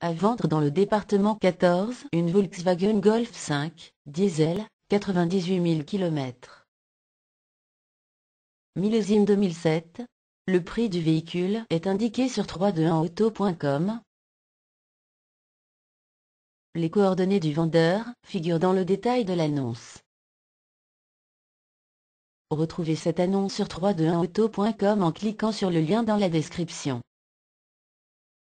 À vendre dans le département 14, une Volkswagen Golf 5, diesel, 98 000 km. Millésime 2007. Le prix du véhicule est indiqué sur 321auto.com. Les coordonnées du vendeur figurent dans le détail de l'annonce. Retrouvez cette annonce sur 321auto.com en cliquant sur le lien dans la description.